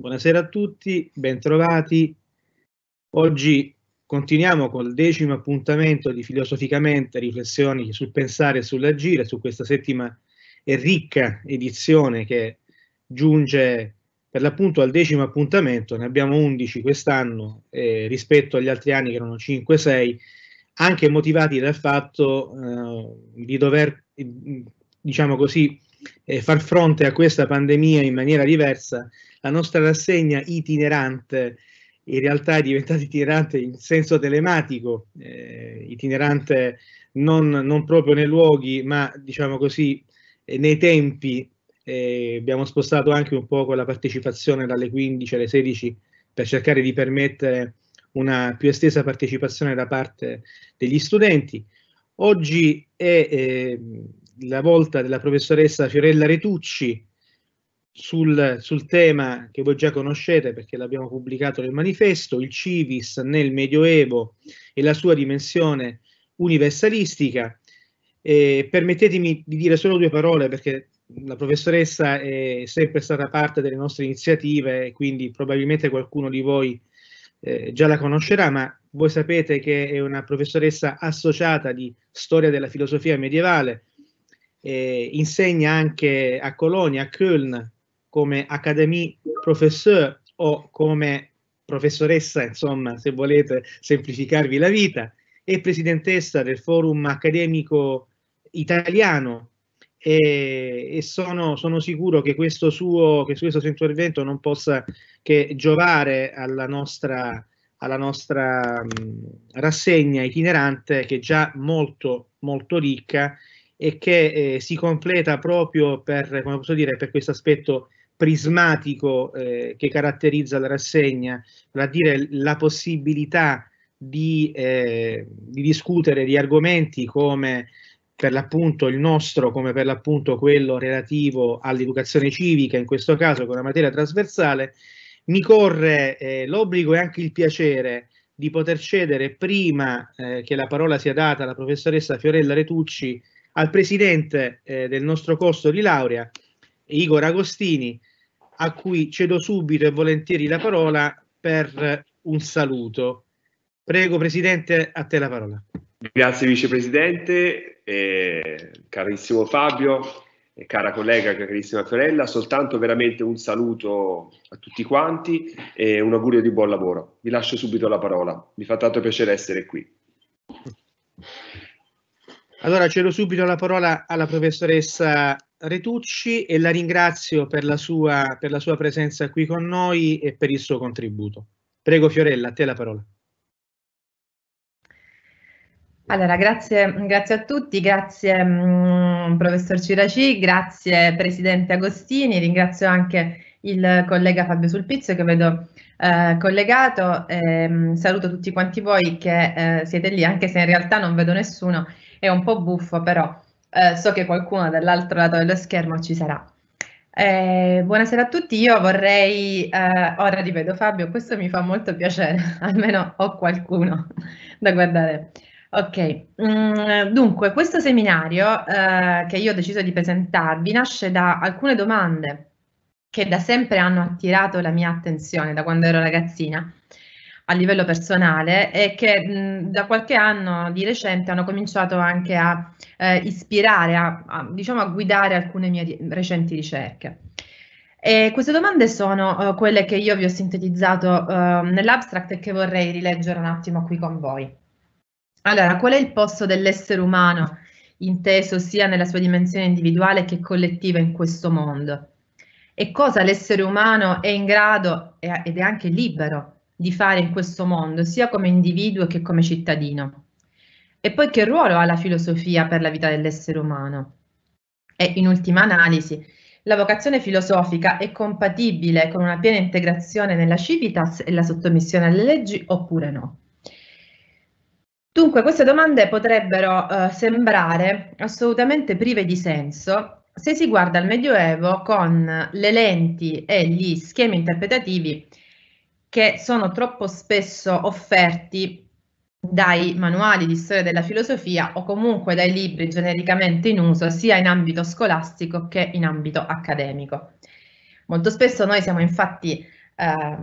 Buonasera a tutti, bentrovati. Oggi continuiamo col decimo appuntamento di Filosoficamente riflessioni sul pensare e sull'agire, su questa settima e ricca edizione che giunge per l'appunto al decimo appuntamento, ne abbiamo 11 quest'anno eh, rispetto agli altri anni che erano 5-6, anche motivati dal fatto eh, di dover, diciamo così, eh, far fronte a questa pandemia in maniera diversa la nostra rassegna itinerante in realtà è diventata itinerante in senso telematico, eh, itinerante non, non, proprio nei luoghi, ma diciamo così eh, nei tempi. Eh, abbiamo spostato anche un po' la partecipazione dalle 15 alle 16 per cercare di permettere una più estesa partecipazione da parte degli studenti. Oggi è eh, la volta della professoressa Fiorella Retucci, sul, sul, tema che voi già conoscete perché l'abbiamo pubblicato nel manifesto, il civis nel Medioevo e la sua dimensione universalistica. Eh, permettetemi di dire solo due parole perché la professoressa è sempre stata parte delle nostre iniziative e quindi probabilmente qualcuno di voi eh, già la conoscerà, ma voi sapete che è una professoressa associata di storia della filosofia medievale, E insegna anche a Colonia, a Köln, come Académie Professeur o come professoressa, insomma, se volete semplificarvi la vita, e presidentessa del Forum Accademico Italiano e, e sono, sono, sicuro che questo, suo, che questo suo intervento non possa che giovare alla nostra, alla nostra mh, rassegna itinerante che è già molto, molto ricca e che eh, si completa proprio per, come posso dire, per questo aspetto prismatico eh, che caratterizza la rassegna, vale a dire la possibilità di, eh, di discutere di argomenti come per l'appunto il nostro, come per l'appunto quello relativo all'educazione civica, in questo caso con la materia trasversale, mi corre eh, l'obbligo e anche il piacere di poter cedere prima eh, che la parola sia data alla professoressa Fiorella Retucci al presidente eh, del nostro corso di laurea, Igor Agostini, a cui cedo subito e volentieri la parola per un saluto. Prego Presidente, a te la parola. Grazie Vicepresidente, eh, carissimo Fabio, eh, cara collega, carissima Fiorella, soltanto veramente un saluto a tutti quanti e un augurio di buon lavoro. Vi lascio subito la parola, mi fa tanto piacere essere qui. Allora cedo subito la parola alla professoressa Retucci e la ringrazio per la, sua, per la sua presenza qui con noi e per il suo contributo. Prego Fiorella, a te la parola. Allora, grazie, grazie, a tutti, grazie mh, mm, professor Ciraci, grazie Presidente Agostini, ringrazio anche il collega Fabio Sulpizio che vedo eh, collegato, e, mm, saluto tutti quanti voi che eh, siete lì, anche se in realtà non vedo nessuno, è un po' buffo però eh, so che qualcuno dall'altro lato dello schermo ci sarà. Eh, buonasera a tutti, io vorrei, eh, ora ripeto Fabio, questo mi fa molto piacere, almeno ho qualcuno da guardare. Ok, mm, dunque questo seminario eh, che io ho deciso di presentarvi nasce da alcune domande che da sempre hanno attirato la mia attenzione da quando ero ragazzina a livello personale e che mh, da qualche anno di recente hanno cominciato anche a eh, ispirare, a, a, diciamo, a guidare alcune mie ri- recenti ricerche. E queste domande sono uh, quelle che io vi ho sintetizzato uh, nell'abstract e che vorrei rileggere un attimo qui con voi. Allora, qual è il posto dell'essere umano inteso sia nella sua dimensione individuale che collettiva in questo mondo? E cosa l'essere umano è in grado ed è anche libero di fare in questo mondo, sia come individuo che come cittadino. E poi che ruolo ha la filosofia per la vita dell'essere umano? E in ultima analisi, la vocazione filosofica è compatibile con una piena integrazione nella civitas e la sottomissione alle leggi oppure no? Dunque, queste domande potrebbero eh, sembrare assolutamente prive di senso se si guarda al Medioevo con le lenti e gli schemi interpretativi che sono troppo spesso offerti dai manuali di storia della filosofia o comunque dai libri genericamente in uso sia in ambito scolastico che in ambito accademico. Molto spesso noi siamo infatti eh,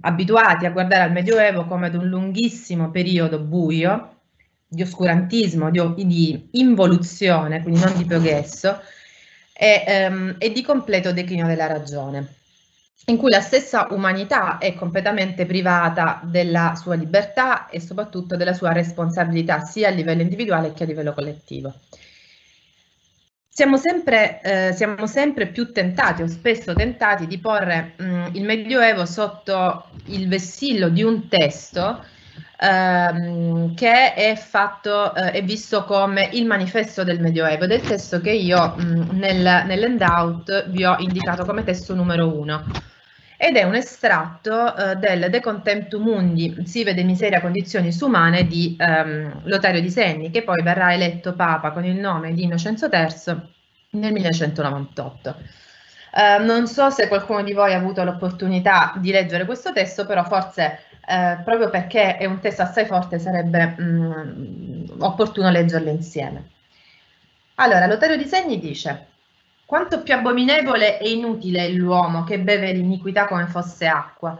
abituati a guardare al Medioevo come ad un lunghissimo periodo buio di oscurantismo, di, di involuzione, quindi non di progresso, e, ehm, e di completo declino della ragione in cui la stessa umanità è completamente privata della sua libertà e soprattutto della sua responsabilità sia a livello individuale che a livello collettivo. Siamo sempre, eh, siamo sempre più tentati o spesso tentati di porre mh, mm, il Medioevo sotto il vessillo di un testo ehm, che è, fatto, eh, è visto come il manifesto del Medioevo, del testo che io mh, nel, nell'handout vi ho indicato come testo numero uno. ed è un estratto eh, del De Contemptu Mundi, Sive de miseria condizioni sumane di ehm, Lotario Di Senni, che poi verrà eletto Papa con il nome di Innocenzo III nel 1198. Eh, non so se qualcuno di voi ha avuto l'opportunità di leggere questo testo, però forse eh, proprio perché è un testo assai forte, sarebbe mh, mm, opportuno leggerlo insieme. Allora, Lotario Di Segni dice quanto più abominevole e inutile è l'uomo che beve l'iniquità come fosse acqua.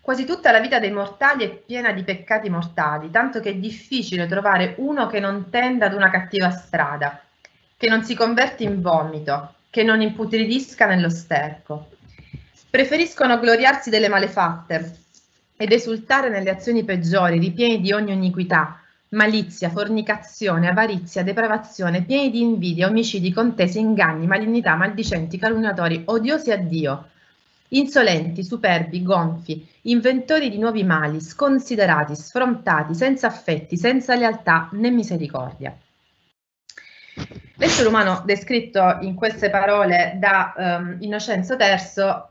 Quasi tutta la vita dei mortali è piena di peccati mortali, tanto che è difficile trovare uno che non tenda ad una cattiva strada, che non si converti in vomito, che non imputridisca nello sterco. Preferiscono gloriarsi delle malefatte, ed esultare nelle azioni peggiori, ripieni di ogni iniquità, malizia, fornicazione, avarizia, depravazione, pieni di invidia, omicidi, contese, inganni, malignità, maldicenti, calunniatori, odiosi a Dio, insolenti, superbi, gonfi, inventori di nuovi mali, sconsiderati, sfrontati, senza affetti, senza lealtà né misericordia. L'essere umano descritto in queste parole da um, Innocenzo III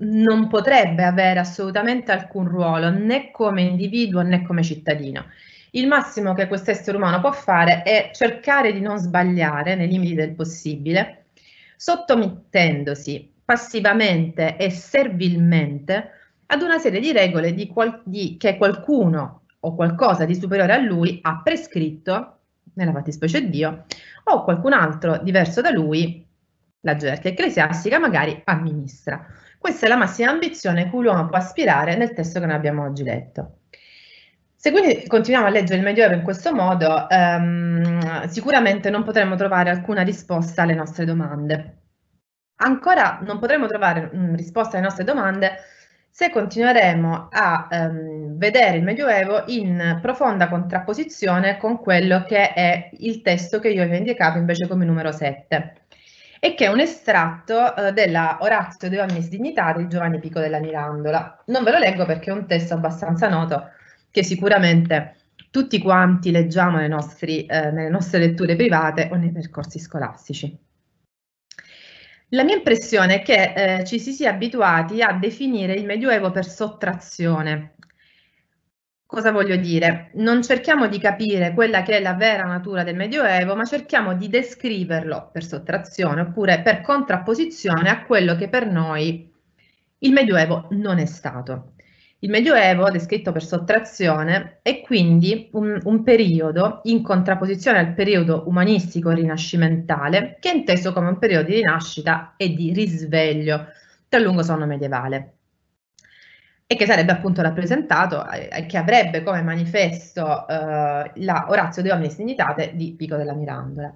non potrebbe avere assolutamente alcun ruolo né come individuo né come cittadino. Il massimo che questo essere umano può fare è cercare di non sbagliare nei limiti del possibile, sottomettendosi passivamente e servilmente ad una serie di regole di qual- di, che qualcuno o qualcosa di superiore a lui ha prescritto, nella fattispecie Dio, o qualcun altro diverso da lui, la gerarchia ecclesiastica magari amministra. Questa è la massima ambizione cui l'uomo può aspirare nel testo che noi abbiamo oggi letto. Se quindi continuiamo a leggere il Medioevo in questo modo, ehm, sicuramente non potremo trovare alcuna risposta alle nostre domande. Ancora non potremo trovare mh, mm, risposta alle nostre domande se continueremo a ehm, vedere il Medioevo in profonda contrapposizione con quello che è il testo che io vi ho indicato invece come numero 7 e che è un estratto eh, della Orazio De Vannis Dignità di Giovanni Pico della Mirandola. Non ve lo leggo perché è un testo abbastanza noto che sicuramente tutti quanti leggiamo nostri, eh, nelle nostre letture private o nei percorsi scolastici. La mia impressione è che eh, ci si sia abituati a definire il Medioevo per sottrazione, Cosa voglio dire? Non cerchiamo di capire quella che è la vera natura del Medioevo, ma cerchiamo di descriverlo per sottrazione oppure per contrapposizione a quello che per noi il Medioevo non è stato. Il Medioevo, descritto per sottrazione, è quindi un, un, periodo in contrapposizione al periodo umanistico rinascimentale, che è inteso come un periodo di rinascita e di risveglio del lungo sonno medievale e che sarebbe appunto rappresentato, eh, eh, che avrebbe come manifesto eh, la Orazio De Omnis Dignitate di Pico della Mirandola.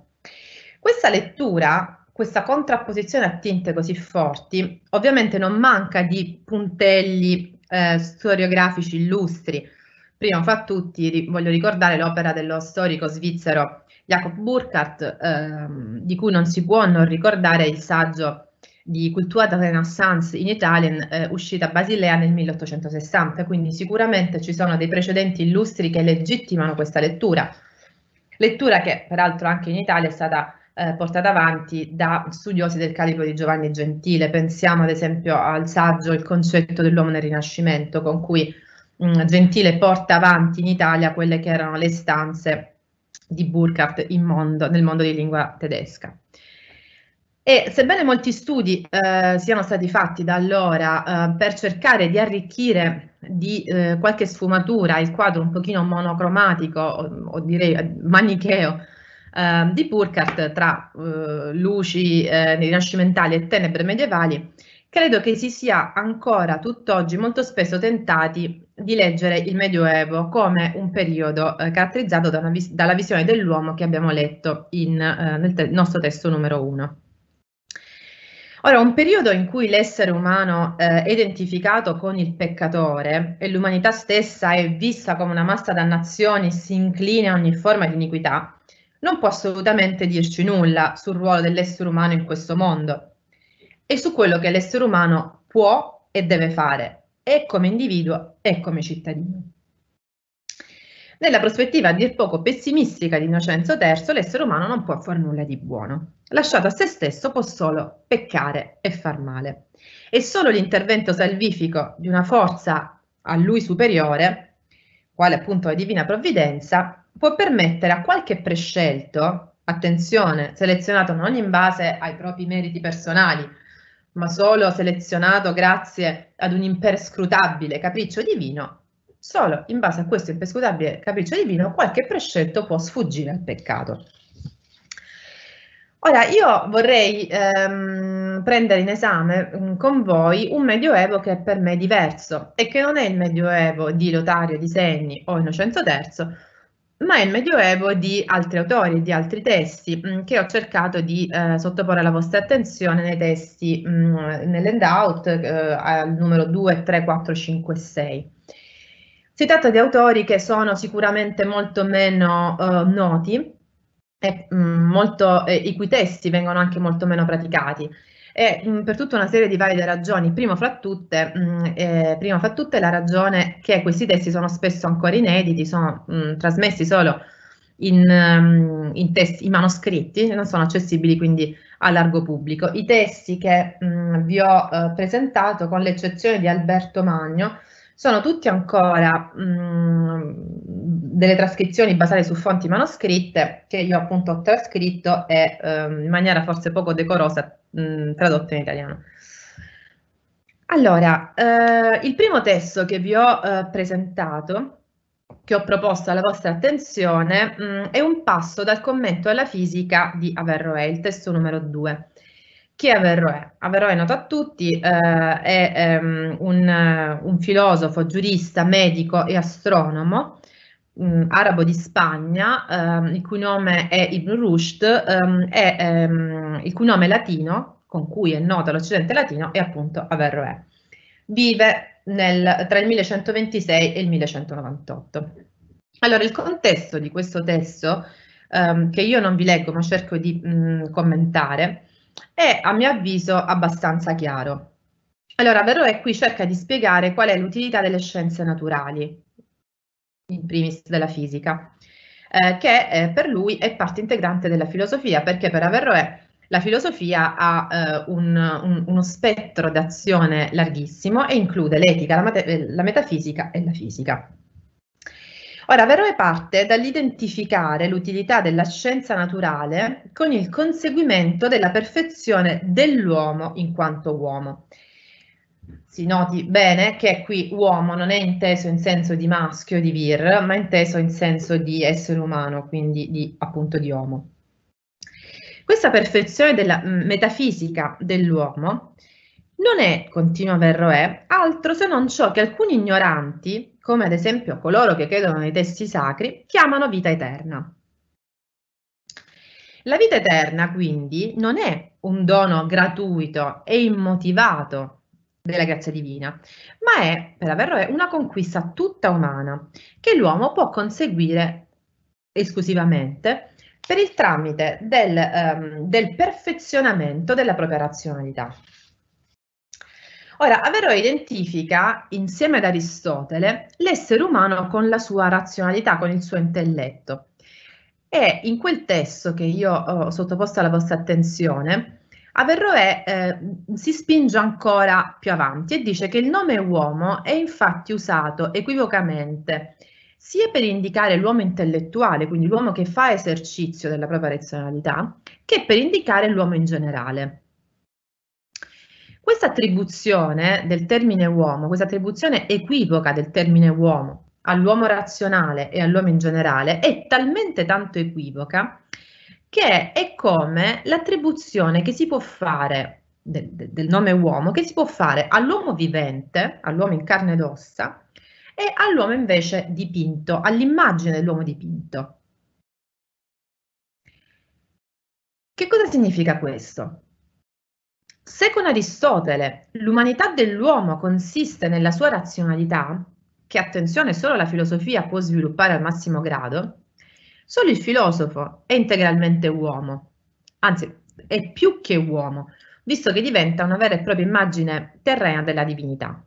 Questa lettura, questa contrapposizione a tinte così forti, ovviamente non manca di puntelli eh, storiografici illustri. Prima fra tutti ri voglio ricordare l'opera dello storico svizzero Jacob Burkhardt, ehm, di cui non si può non ricordare il saggio di cultura della Renaissance in Italia eh, uscì da Basilea nel 1860, quindi sicuramente ci sono dei precedenti illustri che legittimano questa lettura, lettura che peraltro anche in Italia è stata eh, portata avanti da studiosi del calibro di Giovanni Gentile, pensiamo ad esempio al saggio Il concetto dell'uomo nel Rinascimento, con cui mh, mm, Gentile porta avanti in Italia quelle che erano le stanze di Burckhardt mondo, nel mondo di lingua tedesca. E sebbene molti studi eh, siano stati fatti da allora eh, per cercare di arricchire di eh, qualche sfumatura il quadro un pochino monocromatico o, o direi eh, manicheo ehm, di Purcart tra eh, luci eh, rinascimentali e tenebre medievali, credo che si sia ancora tutt'oggi molto spesso tentati di leggere il Medioevo come un periodo caratterizzato da vis- dalla visione dell'uomo che abbiamo letto in, nel te- nostro testo numero 1. Ora, un periodo in cui l'essere umano eh, è identificato con il peccatore e l'umanità stessa è vista come una massa dannazioni e si inclina a ogni forma di iniquità, non può assolutamente dirci nulla sul ruolo dell'essere umano in questo mondo e su quello che l'essere umano può e deve fare, e come individuo e come cittadino. Nella prospettiva a dir poco pessimistica di Innocenzo III, l'essere umano non può far nulla di buono. Lasciato a se stesso può solo peccare e far male. E solo l'intervento salvifico di una forza a lui superiore, quale appunto la divina provvidenza, può permettere a qualche prescelto, attenzione, selezionato non in base ai propri meriti personali, ma solo selezionato grazie ad un imperscrutabile capriccio divino, Solo in base a questo impescutabile capriccio divino qualche prescelto può sfuggire al peccato. Ora, io vorrei ehm, prendere in esame mm, con voi un Medioevo che è per me diverso e che non è il Medioevo di Lotario di Segni o Innocenzo III, ma è il Medioevo di altri autori, e di altri testi mm, che ho cercato di eh, sottoporre alla vostra attenzione nei testi, mm, nell'endout eh, al numero 2, 3, 4, 5 6. Si tratta di autori che sono sicuramente molto meno eh, noti e mh, mm, molto, eh, i cui testi vengono anche molto meno praticati e mh, mm, per tutta una serie di varie ragioni, prima fra, tutte, mh, mm, eh, prima fra tutte la ragione che questi testi sono spesso ancora inediti, sono mh, trasmessi solo in, in, testi, in manoscritti, non sono accessibili quindi a largo pubblico. I testi che vi ho eh, presentato, con l'eccezione di Alberto Magno, sono tutti ancora mh, delle trascrizioni basate su fonti manoscritte che io appunto ho trascritto e eh, in maniera forse poco decorosa mh, tradotto in italiano. Allora, eh, il primo testo che vi ho eh, presentato, che ho proposto alla vostra attenzione, mh, è un passo dal commento alla fisica di Averroè, il testo numero 2. Chi è Averroè? Averroè ah, è noto a tutti, eh, è, è ehm, un, un, filosofo, giurista, medico e astronomo mh, mm, arabo di Spagna, eh, il cui nome è Ibn Rushd, ehm, è, ehm, il cui nome latino, con cui è noto l'Occidente latino, è appunto Averroè. Vive nel, tra il 1126 e il 1198. Allora, il contesto di questo testo, ehm, che io non vi leggo ma cerco di mh, mm, commentare, è a mio avviso abbastanza chiaro. Allora, Verroe qui cerca di spiegare qual è l'utilità delle scienze naturali, in primis della fisica, eh, che eh, per lui è parte integrante della filosofia, perché per Averroè la filosofia ha eh, un, un, uno spettro d'azione larghissimo e include l'etica, la, la metafisica e la fisica. Ora, Verroe parte dall'identificare l'utilità della scienza naturale con il conseguimento della perfezione dell'uomo in quanto uomo. Si noti bene che qui uomo non è inteso in senso di maschio, di vir, ma inteso in senso di essere umano, quindi di, appunto di uomo. Questa perfezione della mm, metafisica dell'uomo non è, continua Verroè, altro se non ciò che alcuni ignoranti come ad esempio coloro che credono nei testi sacri, chiamano vita eterna. La vita eterna quindi non è un dono gratuito e immotivato della grazia divina, ma è, per averlo è, una conquista tutta umana che l'uomo può conseguire esclusivamente per il tramite del, um, del perfezionamento della propria razionalità. Ora, Averroè identifica, insieme ad Aristotele, l'essere umano con la sua razionalità, con il suo intelletto. E in quel testo che io ho sottoposto alla vostra attenzione, Averroe eh, si spinge ancora più avanti e dice che il nome uomo è infatti usato equivocamente sia per indicare l'uomo intellettuale, quindi l'uomo che fa esercizio della propria razionalità, che per indicare l'uomo in generale. Questa attribuzione del termine uomo, questa attribuzione equivoca del termine uomo all'uomo razionale e all'uomo in generale è talmente tanto equivoca che è come l'attribuzione che si può fare del, del, nome uomo, che si può fare all'uomo vivente, all'uomo in carne ed ossa, e all'uomo invece dipinto, all'immagine dell'uomo dipinto. Che cosa significa questo? Se con Aristotele l'umanità dell'uomo consiste nella sua razionalità, che attenzione solo la filosofia può sviluppare al massimo grado, solo il filosofo è integralmente uomo, anzi è più che uomo, visto che diventa una vera e propria immagine terrena della divinità.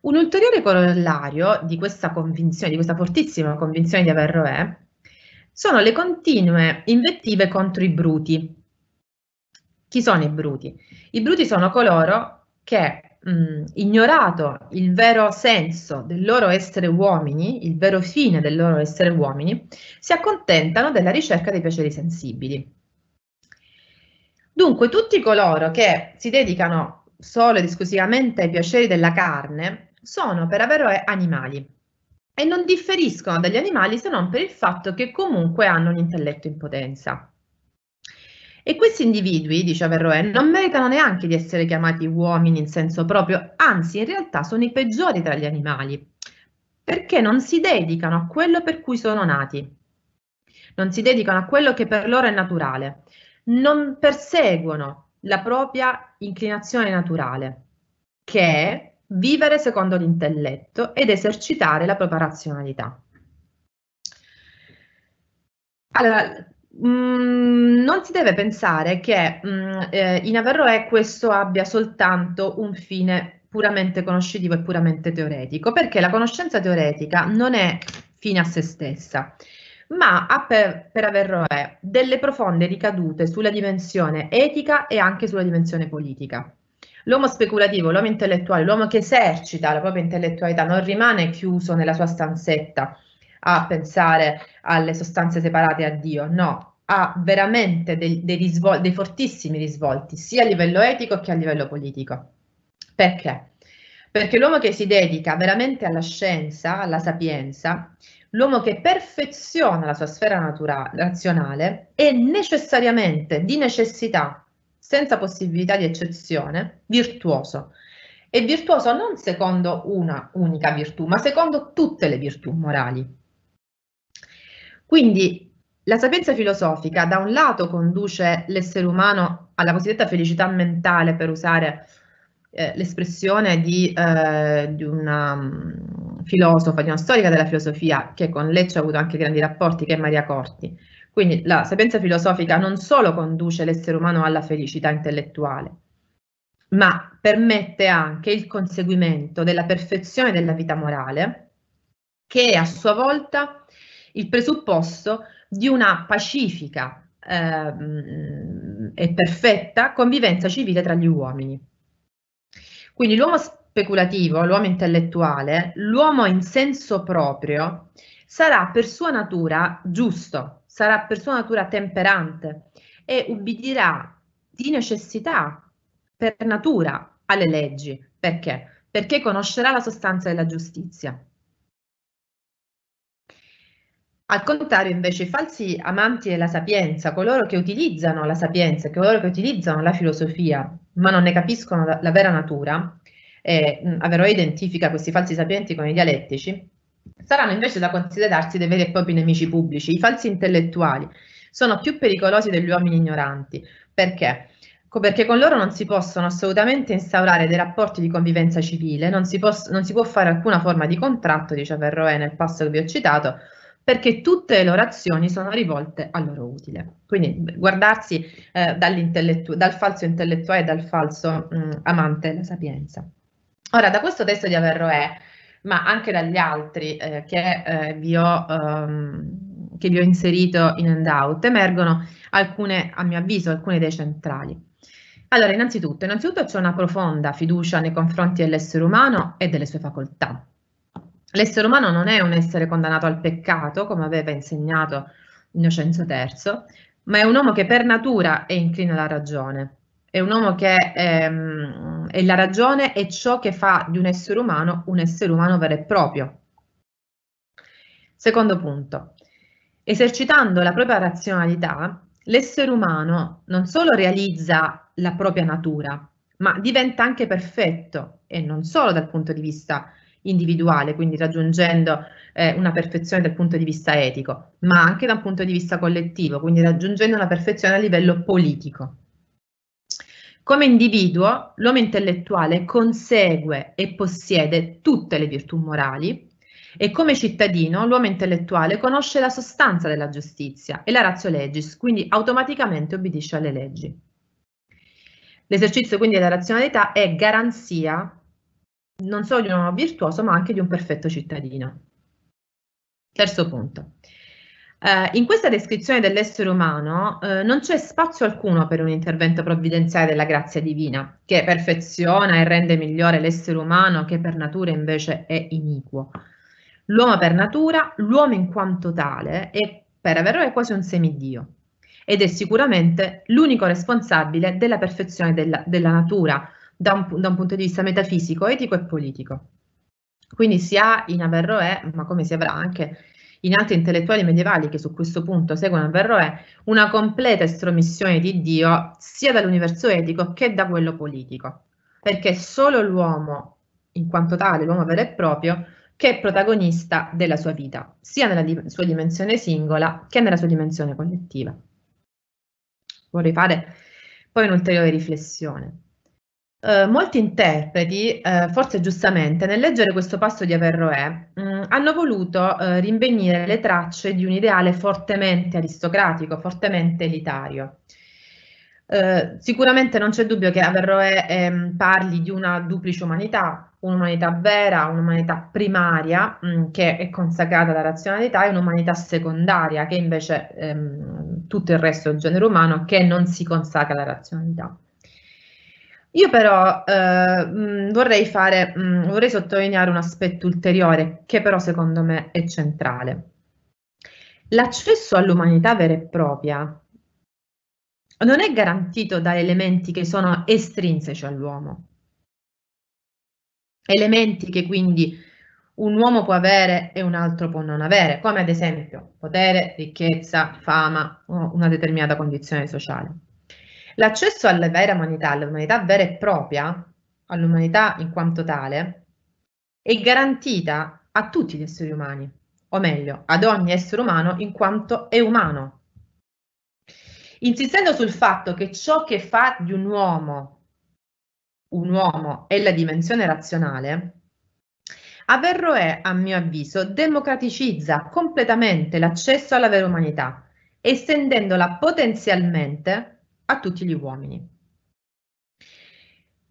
Un ulteriore corollario di questa convinzione, di questa fortissima convinzione di Averroè, sono le continue invettive contro i bruti, chi sono i bruti? I bruti sono coloro che, mh, ignorato il vero senso del loro essere uomini, il vero fine del loro essere uomini, si accontentano della ricerca dei piaceri sensibili. Dunque, tutti coloro che si dedicano solo ed esclusivamente ai piaceri della carne sono per avero animali e non differiscono dagli animali se non per il fatto che comunque hanno un intelletto in potenza. E questi individui, dice Averroè, non meritano neanche di essere chiamati uomini in senso proprio, anzi in realtà sono i peggiori tra gli animali, perché non si dedicano a quello per cui sono nati, non si dedicano a quello che per loro è naturale, non perseguono la propria inclinazione naturale, che è vivere secondo l'intelletto ed esercitare la propria razionalità. Allora, Mm, non si deve pensare che mm, eh, in Averroè questo abbia soltanto un fine puramente conoscitivo e puramente teoretico, perché la conoscenza teoretica non è fine a se stessa, ma ha per, per Averroè delle profonde ricadute sulla dimensione etica e anche sulla dimensione politica. L'uomo speculativo, l'uomo intellettuale, l'uomo che esercita la propria intellettualità non rimane chiuso nella sua stanzetta, a pensare alle sostanze separate a Dio, no, ha veramente dei, dei, risvol- dei fortissimi risvolti sia a livello etico che a livello politico. Perché? Perché l'uomo che si dedica veramente alla scienza, alla sapienza, l'uomo che perfeziona la sua sfera natura- razionale è necessariamente, di necessità, senza possibilità di eccezione, virtuoso. E virtuoso non secondo una unica virtù, ma secondo tutte le virtù morali. Quindi la sapienza filosofica da un lato conduce l'essere umano alla cosiddetta felicità mentale, per usare eh, l'espressione di, eh, di una um, filosofa, di una storica della filosofia, che con Lecce ha avuto anche grandi rapporti, che è Maria Corti. Quindi la sapienza filosofica non solo conduce l'essere umano alla felicità intellettuale, ma permette anche il conseguimento della perfezione della vita morale, che a sua volta il presupposto di una pacifica eh, e perfetta convivenza civile tra gli uomini. Quindi l'uomo speculativo, l'uomo intellettuale, l'uomo in senso proprio, sarà per sua natura giusto, sarà per sua natura temperante e ubbidirà di necessità, per natura, alle leggi. Perché? Perché conoscerà la sostanza della giustizia. Al contrario, invece, i falsi amanti della sapienza, coloro che utilizzano la sapienza, coloro che utilizzano la filosofia, ma non ne capiscono la, la vera natura, eh, Averroe identifica questi falsi sapienti con i dialettici, saranno invece da considerarsi dei veri e propri nemici pubblici. I falsi intellettuali sono più pericolosi degli uomini ignoranti. Perché? perché con loro non si possono assolutamente instaurare dei rapporti di convivenza civile, non si, poss- non si può fare alcuna forma di contratto, dice Averroe nel passo che vi ho citato, perché tutte le orazioni sono rivolte al loro utile. Quindi guardarsi eh, dal falso intellettuale, dal falso mh, mm, amante della sapienza. Ora, da questo testo di Averroè, ma anche dagli altri eh, che, eh, vi ho, ehm, che vi ho inserito in handout, emergono alcune, a mio avviso, alcune idee centrali. Allora, innanzitutto, innanzitutto c'è una profonda fiducia nei confronti dell'essere umano e delle sue facoltà. L'essere umano non è un essere condannato al peccato, come aveva insegnato Innocenzo III, ma è un uomo che per natura è inclino alla ragione. È un uomo che ehm, e la ragione è ciò che fa di un essere umano un essere umano vero e proprio. Secondo punto, esercitando la propria razionalità, l'essere umano non solo realizza la propria natura, ma diventa anche perfetto e non solo dal punto di vista individuale, quindi raggiungendo eh, una perfezione dal punto di vista etico, ma anche dal punto di vista collettivo, quindi raggiungendo una perfezione a livello politico. Come individuo, l'uomo intellettuale consegue e possiede tutte le virtù morali e come cittadino, l'uomo intellettuale conosce la sostanza della giustizia e la ratio legis, quindi automaticamente obbedisce alle leggi. L'esercizio quindi della razionalità è garanzia non solo di un uomo virtuoso, ma anche di un perfetto cittadino. Terzo punto. Eh, in questa descrizione dell'essere umano eh, non c'è spazio alcuno per un intervento provvidenziale della grazia divina, che perfeziona e rende migliore l'essere umano che per natura invece è iniquo. L'uomo per natura, l'uomo in quanto tale, è per averlo è quasi un semidio ed è sicuramente l'unico responsabile della perfezione della, della natura, da un, da un punto di vista metafisico, etico e politico. Quindi si ha in Averroè, ma come si avrà anche in altri intellettuali medievali che su questo punto seguono Averroè, una completa estromissione di Dio sia dall'universo etico che da quello politico, perché solo l'uomo, in quanto tale, l'uomo vero e proprio, che è protagonista della sua vita, sia nella di sua dimensione singola che nella sua dimensione collettiva. Vorrei fare poi un'ulteriore riflessione. Eh, molti interpreti, eh, forse giustamente, nel leggere questo passo di Averroè, mh, mm, hanno voluto eh, rinvenire le tracce di un ideale fortemente aristocratico, fortemente elitario. Eh, sicuramente non c'è dubbio che Averroè ehm, parli di una duplice umanità, un'umanità vera, un'umanità primaria mh, mm, che è consacrata alla razionalità e un'umanità secondaria che invece ehm, tutto il resto del genere umano che non si consacra alla razionalità. Io però eh, mh, mm, vorrei, fare, mh, mm, vorrei sottolineare un aspetto ulteriore che però secondo me è centrale. L'accesso all'umanità vera e propria non è garantito da elementi che sono estrinseci all'uomo. Elementi che quindi un uomo può avere e un altro può non avere, come ad esempio potere, ricchezza, fama o una determinata condizione sociale. L'accesso alla vera umanità, all'umanità vera e propria, all'umanità in quanto tale, è garantita a tutti gli esseri umani, o meglio, ad ogni essere umano in quanto è umano. Insistendo sul fatto che ciò che fa di un uomo un uomo è la dimensione razionale, Averroè, a mio avviso, democraticizza completamente l'accesso alla vera umanità, estendendola potenzialmente a tutti gli uomini.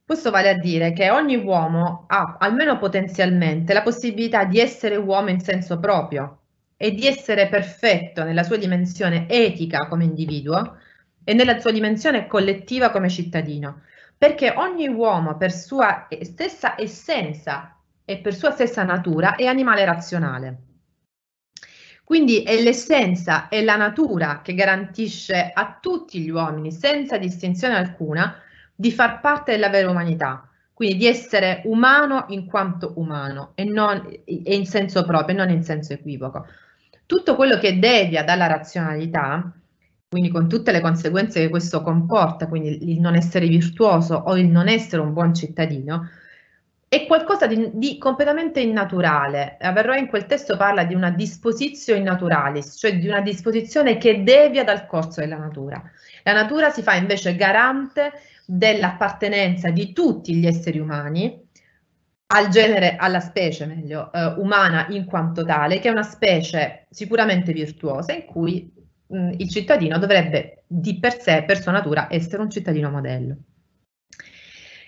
Questo vale a dire che ogni uomo ha, almeno potenzialmente, la possibilità di essere uomo in senso proprio e di essere perfetto nella sua dimensione etica come individuo e nella sua dimensione collettiva come cittadino, perché ogni uomo per sua eh, stessa essenza e per sua stessa natura è animale razionale. Quindi è l'essenza, è la natura che garantisce a tutti gli uomini, senza distinzione alcuna, di far parte della vera umanità, quindi di essere umano in quanto umano e, non, e in senso proprio, non in senso equivoco. Tutto quello che devia dalla razionalità, quindi con tutte le conseguenze che questo comporta, quindi il non essere virtuoso o il non essere un buon cittadino, è qualcosa di, di, completamente innaturale. Averroe in quel testo parla di una disposizione naturalis, cioè di una disposizione che devia dal corso della natura. La natura si fa invece garante dell'appartenenza di tutti gli esseri umani al genere, alla specie meglio, eh, umana in quanto tale, che è una specie sicuramente virtuosa in cui mh, mm, il cittadino dovrebbe di per sé, per sua natura, essere un cittadino modello.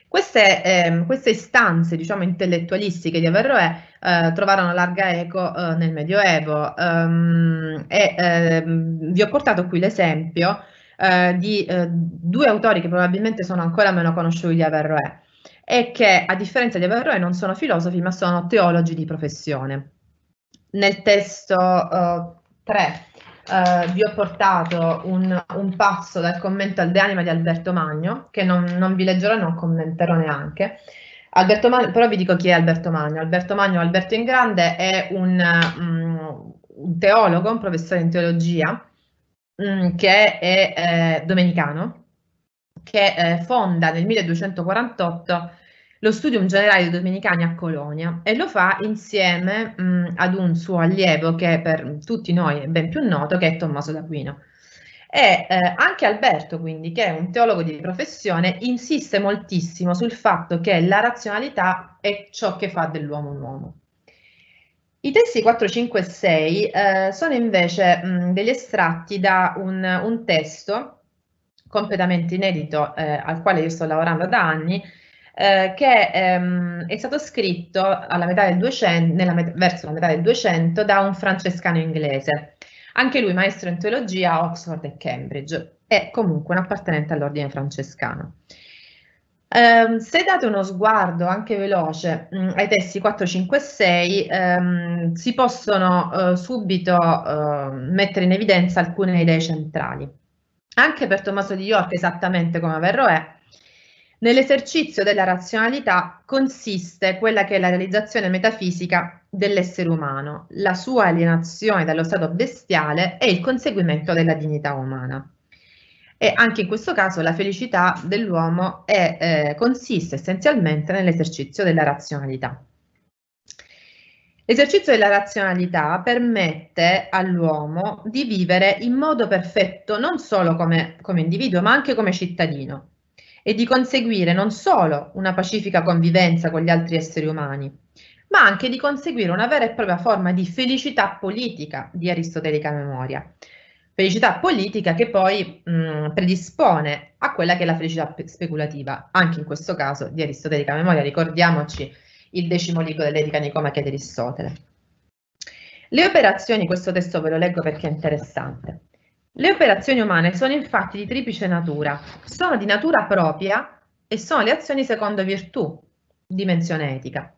Queste, eh, queste istanze diciamo, intellettualistiche di Averroè eh, trovarono larga eco eh, nel Medioevo um, e ehm, vi ho portato qui l'esempio eh, di eh, due autori che probabilmente sono ancora meno conosciuti di Averroè e che a differenza di Averroè non sono filosofi ma sono teologi di professione. Nel testo 3 eh, eh, vi ho portato un, un, passo dal commento al De Anima di Alberto Magno, che non, non vi leggerò e non commenterò neanche. Alberto Magno, però vi dico chi è Alberto Magno. Alberto Magno, Alberto in Grande, è un, mm, un teologo, un professore in teologia, mm, che è eh, domenicano, che eh, fonda nel 1248 lo Studium Generale dei Domenicani a Colonia e lo fa insieme mh, mm, ad un suo allievo che per tutti noi è ben più noto, che è Tommaso d'Aquino. E eh, anche Alberto, quindi, che è un teologo di professione, insiste moltissimo sul fatto che la razionalità è ciò che fa dell'uomo un uomo. I testi 4, 5 e 6 eh, sono invece mh, mm, degli estratti da un, un testo completamente inedito eh, al quale io sto lavorando da anni, eh, che ehm, è stato scritto alla metà del 200, met- verso la metà del 200 da un francescano inglese, anche lui maestro in teologia a Oxford e Cambridge e comunque un appartenente all'ordine francescano. Um, se date uno sguardo anche veloce mh, mm, ai testi 4, 5 e 6, um, ehm, si possono uh, subito uh, mettere in evidenza alcune idee centrali. Anche per Tommaso di York, esattamente come Averroè, Nell'esercizio della razionalità consiste quella che è la realizzazione metafisica dell'essere umano, la sua alienazione dallo stato bestiale e il conseguimento della dignità umana. E anche in questo caso la felicità dell'uomo è, eh, consiste essenzialmente nell'esercizio della razionalità. L'esercizio della razionalità permette all'uomo di vivere in modo perfetto non solo come, come individuo ma anche come cittadino, e di conseguire non solo una pacifica convivenza con gli altri esseri umani, ma anche di conseguire una vera e propria forma di felicità politica di aristotelica memoria. Felicità politica che poi mh, mm, predispone a quella che è la felicità speculativa, anche in questo caso di aristotelica memoria. Ricordiamoci il decimo libro dell'Etica Nicomache di Aristotele. Le operazioni, questo testo ve lo leggo perché è interessante. Le operazioni umane sono infatti di triplice natura, sono di natura propria e sono le azioni secondo virtù, dimensione etica.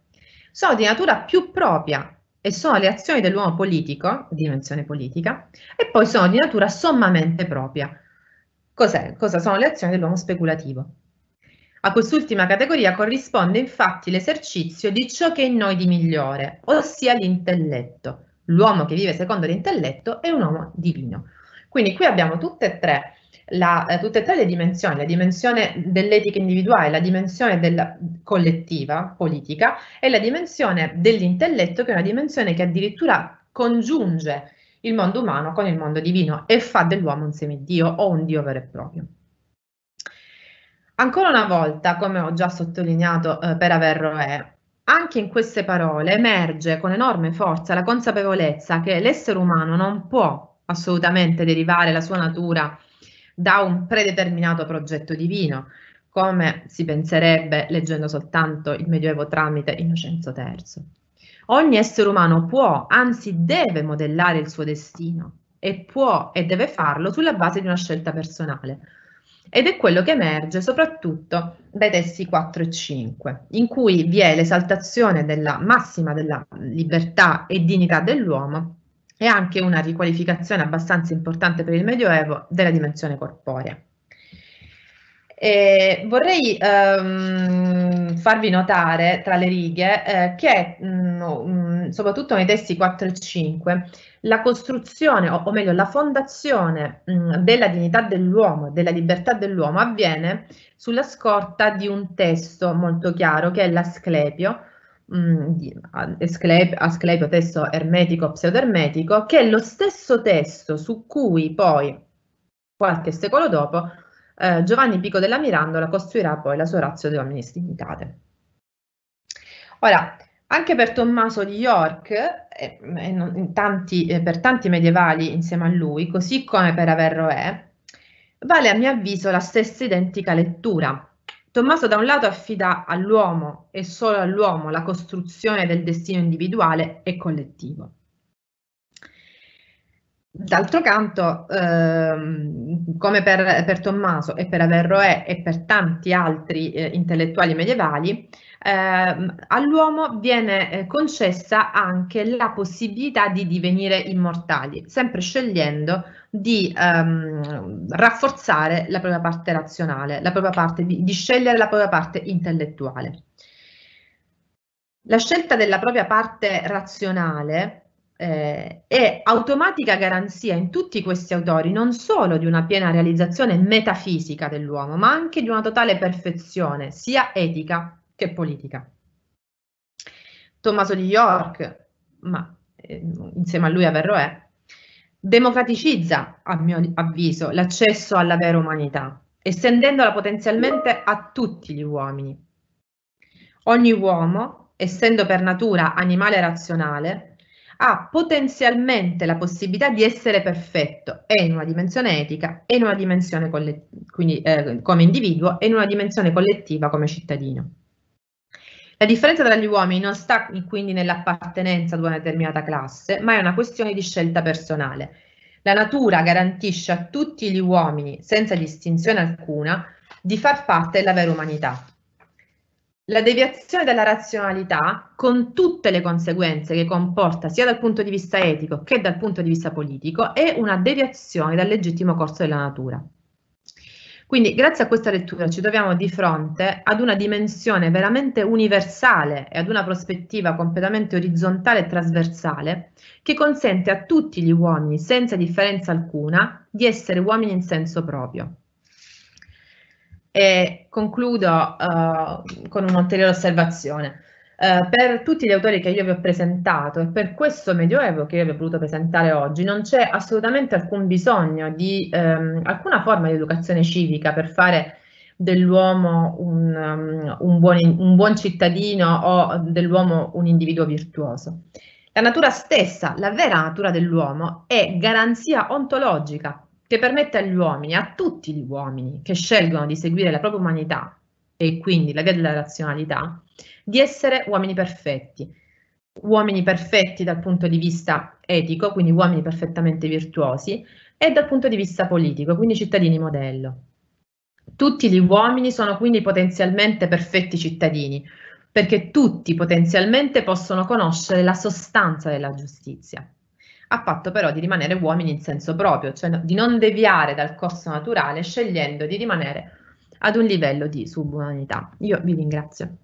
Sono di natura più propria e sono le azioni dell'uomo politico, dimensione politica, e poi sono di natura sommamente propria. Cos'è? Cosa sono le azioni dell'uomo speculativo? A quest'ultima categoria corrisponde infatti l'esercizio di ciò che è in noi di migliore, ossia l'intelletto. L'uomo che vive secondo l'intelletto è un uomo divino. Quindi qui abbiamo tutte e tre, la, eh, tutte e tre le dimensioni, la dimensione dell'etica individuale, la dimensione della collettiva, politica, e la dimensione dell'intelletto, che è una dimensione che addirittura congiunge il mondo umano con il mondo divino e fa dell'uomo un semidio o un dio vero e proprio. Ancora una volta, come ho già sottolineato eh, per averlo anche in queste parole emerge con enorme forza la consapevolezza che l'essere umano non può assolutamente derivare la sua natura da un predeterminato progetto divino, come si penserebbe leggendo soltanto il Medioevo tramite Innocenzo III. Ogni essere umano può, anzi deve modellare il suo destino e può e deve farlo sulla base di una scelta personale. Ed è quello che emerge soprattutto dai testi 4 e 5, in cui vi è l'esaltazione della massima della libertà e dignità dell'uomo e anche una riqualificazione abbastanza importante per il Medioevo della dimensione corporea. E vorrei ehm, farvi notare tra le righe eh, che, mh, mm, mm, soprattutto nei testi 4 e 5, la costruzione, o, o meglio la fondazione mh, mm, della dignità dell'uomo della libertà dell'uomo avviene sulla scorta di un testo molto chiaro che è l'Asclepio, Mm, Asclepio, Asclepio testo ermetico pseudoermetico, che è lo stesso testo su cui poi, qualche secolo dopo, eh, Giovanni Pico della Mirandola costruirà poi la sua razza di uomini Dignitate. Ora, anche per Tommaso di York, eh, eh, tanti, per tanti medievali insieme a lui, così come per Averroè, vale a mio avviso la stessa identica lettura, Tommaso da un lato affida all'uomo e solo all'uomo la costruzione del destino individuale e collettivo. D'altro canto, ehm, come per, per, Tommaso e per Averroè e per tanti altri eh, intellettuali medievali, ehm, all'uomo viene eh, concessa anche la possibilità di divenire immortali, sempre scegliendo di ehm, rafforzare la propria parte razionale, la propria parte, di, di scegliere la propria parte intellettuale. La scelta della propria parte razionale eh, è automatica garanzia in tutti questi autori non solo di una piena realizzazione metafisica dell'uomo, ma anche di una totale perfezione sia etica che politica. Tommaso di York, ma eh, insieme a lui a Averroè, democraticizza, a mio avviso, l'accesso alla vera umanità, estendendola potenzialmente a tutti gli uomini. Ogni uomo, essendo per natura animale razionale, ha potenzialmente la possibilità di essere perfetto e in una dimensione etica e in una dimensione quindi, eh, come individuo e in una dimensione collettiva come cittadino. La differenza tra gli uomini non sta quindi nell'appartenenza ad una determinata classe, ma è una questione di scelta personale. La natura garantisce a tutti gli uomini, senza distinzione alcuna, di far parte della vera umanità. La deviazione dalla razionalità, con tutte le conseguenze che comporta sia dal punto di vista etico che dal punto di vista politico, è una deviazione dal legittimo corso della natura. Quindi grazie a questa lettura ci troviamo di fronte ad una dimensione veramente universale e ad una prospettiva completamente orizzontale e trasversale che consente a tutti gli uomini, senza differenza alcuna, di essere uomini in senso proprio. E concludo uh, con un'ulteriore osservazione. Eh, per tutti gli autori che io vi ho presentato e per questo medioevo che io vi ho voluto presentare oggi non c'è assolutamente alcun bisogno di ehm, alcuna forma di educazione civica per fare dell'uomo un, um, un, buon, un buon cittadino o dell'uomo un individuo virtuoso. La natura stessa, la vera natura dell'uomo, è garanzia ontologica che permette agli uomini, a tutti gli uomini che scelgono di seguire la propria umanità, e quindi la via della razionalità, di essere uomini perfetti. Uomini perfetti dal punto di vista etico, quindi uomini perfettamente virtuosi, e dal punto di vista politico, quindi cittadini modello. Tutti gli uomini sono quindi potenzialmente perfetti cittadini, perché tutti potenzialmente possono conoscere la sostanza della giustizia, a patto però di rimanere uomini in senso proprio, cioè di non deviare dal corso naturale scegliendo di rimanere ad un livello di subumanità. Io vi ringrazio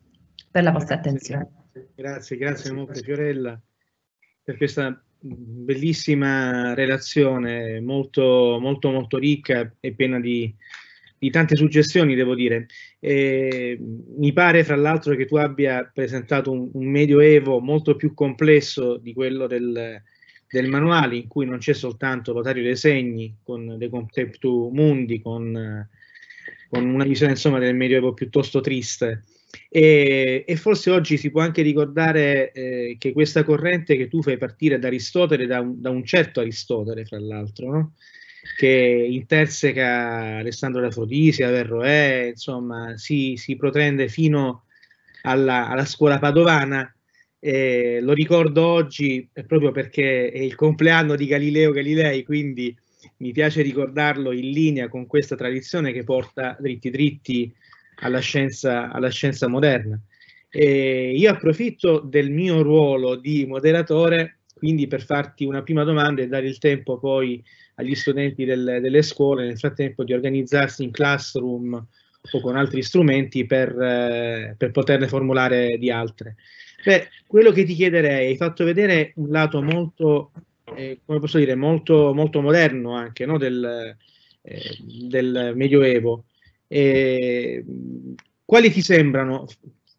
per la vostra grazie, attenzione. Grazie, grazie, grazie molto Fiorella per questa bellissima relazione, molto, molto, molto ricca e piena di, di tante suggestioni, devo dire. Eh, mi pare, fra l'altro, che tu abbia presentato un, un, medioevo molto più complesso di quello del, del manuale, in cui non c'è soltanto Lotario dei Segni con De Contemptu Mundi, con con una visione insomma, del Medioevo piuttosto triste. E, e, forse oggi si può anche ricordare eh, che questa corrente che tu fai partire da Aristotele, da un, da un certo Aristotele, fra l'altro, no? che interseca Alessandro Lafrodisi, Verroè, insomma, si, si protrende fino alla, alla scuola padovana. Eh, lo ricordo oggi proprio perché è il compleanno di Galileo Galilei, quindi mi piace ricordarlo in linea con questa tradizione che porta dritti dritti alla scienza, alla scienza moderna. E io approfitto del mio ruolo di moderatore quindi per farti una prima domanda e dare il tempo poi agli studenti del, delle scuole nel frattempo di organizzarsi in classroom o con altri strumenti per, eh, per poterne formulare di altre. Beh, quello che ti chiederei, hai fatto vedere un lato molto eh, come posso dire, molto, molto moderno anche no? del, eh, del Medioevo. Eh, quali ti sembrano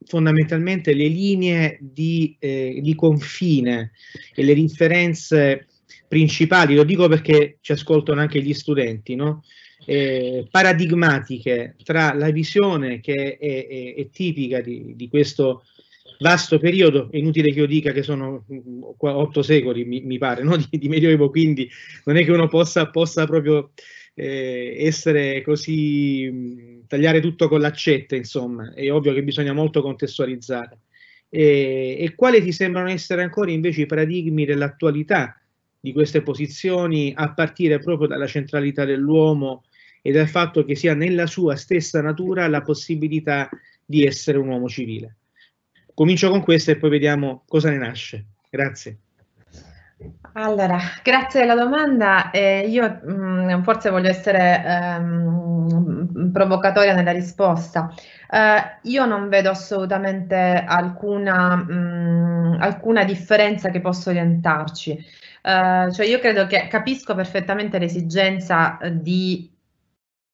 fondamentalmente le linee di, eh, di confine e le differenze principali? Lo dico perché ci ascoltano anche gli studenti, no? Eh, paradigmatiche tra la visione che è, è, è tipica di, di, questo vasto periodo, è inutile che io dica che sono mm, otto secoli, mi, mi pare, no? di, di, medioevo, quindi non è che uno possa, possa proprio eh, essere così, mm, tagliare tutto con l'accetta, insomma, è ovvio che bisogna molto contestualizzare. E, e quali ti sembrano essere ancora invece i paradigmi dell'attualità di queste posizioni, a partire proprio dalla centralità dell'uomo e dal fatto che sia nella sua stessa natura la possibilità di essere un uomo civile? comincio con questo e poi vediamo cosa ne nasce. Grazie. Allora, grazie della domanda. Eh, io mh, mm, forse voglio essere ehm, provocatoria nella risposta. Eh, io non vedo assolutamente alcuna, mh, mm, alcuna differenza che possa orientarci. Eh, cioè io credo che capisco perfettamente l'esigenza di